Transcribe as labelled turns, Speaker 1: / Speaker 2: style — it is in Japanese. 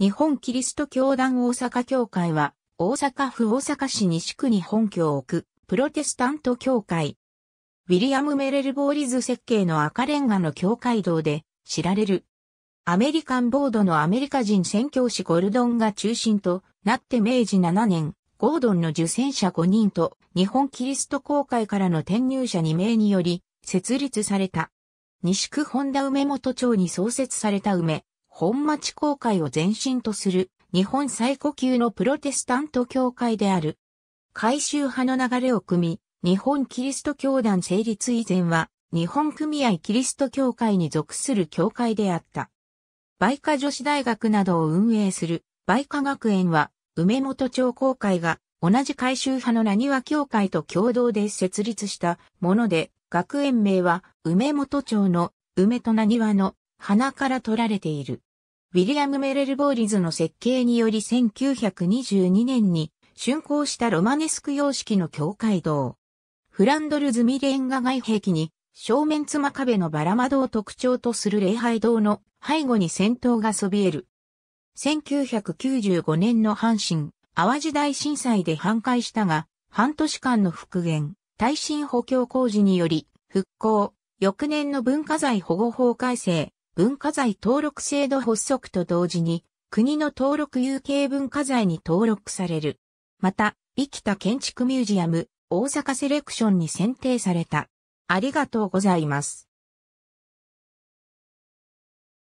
Speaker 1: 日本キリスト教団大阪教会は、大阪府大阪市西区に本拠を置く、プロテスタント教会。ウィリアム・メレル・ボーリズ設計の赤レンガの教会堂で知られる。アメリカンボードのアメリカ人宣教師ゴルドンが中心となって明治7年、ゴードンの受選者5人と日本キリスト公会からの転入者2名により設立された。西区本田梅本町に創設された梅本町公会を前身とする日本最古級のプロテスタント教会である。改宗派の流れを組み、日本キリスト教団成立以前は、日本組合キリスト教会に属する教会であった。梅花女子大学などを運営する梅花学園は、梅本町公会が同じ改宗派の浪和教会と共同で設立したもので、学園名は梅本町の梅と浪和の鼻から取られている。ウィリアム・メレル・ボーリズの設計により1922年に竣工したロマネスク様式の教会堂。フランドルズ・ミレンガ外壁に正面妻壁のバラ窓を特徴とする礼拝堂の背後に戦闘がそびえる。1995年の阪神、淡路大震災で半壊したが、半年間の復元、耐震補強工事により、復興、翌年の文化財保護法改正、文化財登録制度発足と同時に、国の登録有形文化財に登録される。また、生きた建築ミュージアム、大阪セレクションに選定された。ありがとうございます。